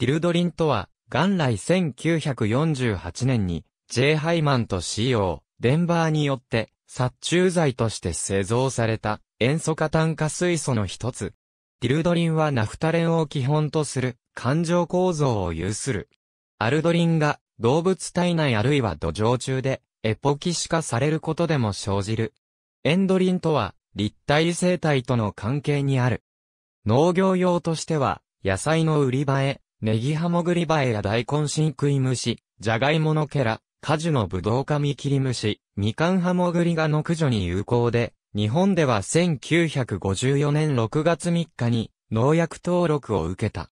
ティルドリンとは、元来1948年に、J. ハイマンと CO、デンバーによって、殺虫剤として製造された、塩素化炭化水素の一つ。ティルドリンはナフタレンを基本とする、環状構造を有する。アルドリンが、動物体内あるいは土壌中で、エポキシ化されることでも生じる。エンドリンとは、立体生態との関係にある。農業用としては、野菜の売り場へ、ネギハモグリバエや大根クイムシ、ジャガイモのケラ、カジュのブドウカミキリムシ、ミカンハモグリがの駆除に有効で、日本では1954年6月3日に農薬登録を受けた。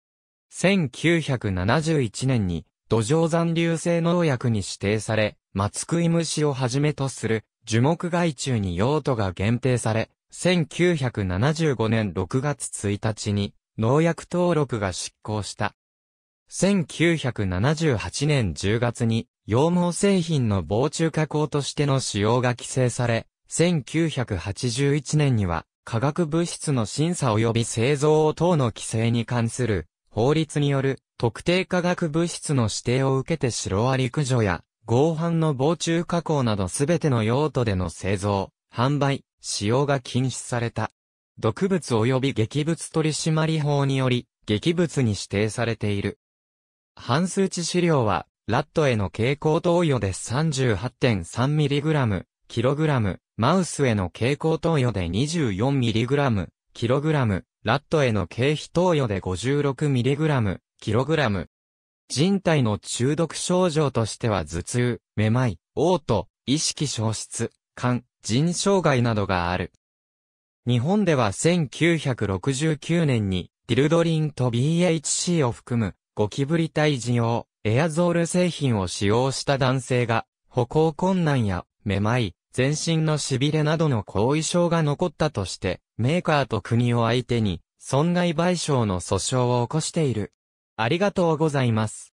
1971年に土壌残留性農薬に指定され、松食い虫をはじめとする樹木害虫に用途が限定され、1975年6月1日に農薬登録が執行した。1978年10月に、羊毛製品の防虫加工としての使用が規制され、1981年には、化学物質の審査及び製造等の規制に関する法律による特定化学物質の指定を受けてシロアリ駆除や合板の防虫加工などすべての用途での製造、販売、使用が禁止された。毒物及び劇物取締法により劇物に指定されている。半数値資料は、ラットへの蛍光投与で 38.3mg、kg、マウスへの蛍光投与で 24mg、kg、ラットへの経費投与で 56mg、kg。人体の中毒症状としては頭痛、めまい、嘔吐、意識消失、肝、腎障害などがある。日本では1969年に、ディルドリンと BHC を含むゴキブリ退治用、エアゾール製品を使用した男性が、歩行困難や、めまい、全身の痺れなどの後遺症が残ったとして、メーカーと国を相手に、損害賠償の訴訟を起こしている。ありがとうございます。